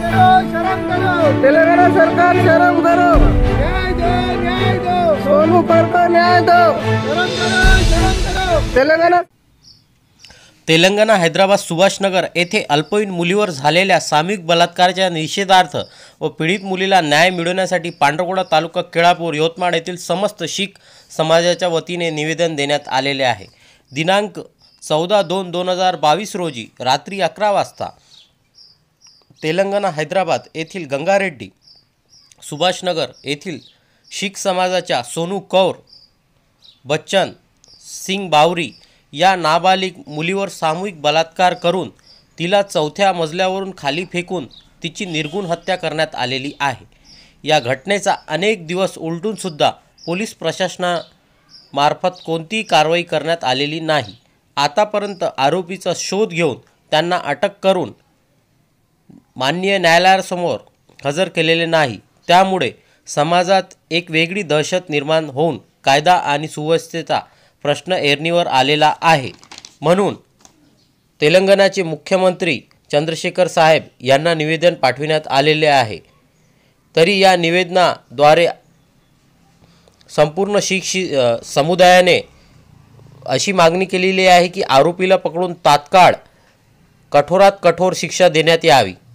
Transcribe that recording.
तेलंगाणा सरकार शरम करो सोनू परतो न्याय दो तेलंगणा तेलंगणा हैदराबाद सुभाषनगर येथे अल्पवयीन मुलीवर झालेल्या सामूहिक बलात्काराच्या निषेधार्थ व पीडित मुलीला न्याय मिळवण्यासाठी पांढरकोडा तालुका केळापूर यवतमाळ येथील समस्त शीख समाजाच्या वतीने निवेदन देण्यात आलेले आहे दिनांक चौदा दोन दोन हजार बावीस रोजी रात्री अकरा वाजता तेलंगणा हैदराबाद येथील गंगारेड्डी सुभाषनगर येथील शीख समाजाच्या सोनू कौर बच्चन सिंग बावरी या नाबालिग मुलीवर सामूहिक बलात्कार करून तिला चौथ्या मजल्यावरून खाली फेकून तिची निर्गुण हत्या करण्यात आलेली आहे या घटनेचा अनेक दिवस उलटूनसुद्धा पोलीस प्रशासनामार्फत कोणतीही कारवाई करण्यात आलेली नाही आतापर्यंत आरोपीचा शोध घेऊन त्यांना अटक करून माननीय न्यायालयासमोर हजर केलेले नाही त्यामुळे समाजात एक वेगळी दहशत निर्माण होऊन कायदा आणि सुव्यवस्थेचा प्रश्न एरणीवर आलेला आहे म्हणून तेलंगणाचे मुख्यमंत्री चंद्रशेखर साहेब यांना निवेदन पाठविण्यात आलेले आहे तरी या निवेदनाद्वारे संपूर्ण शिक्षित समुदायाने अशी मागणी केलेली आहे की आरोपीला पकडून तात्काळ कठोरात कठोर शिक्षा देण्यात यावी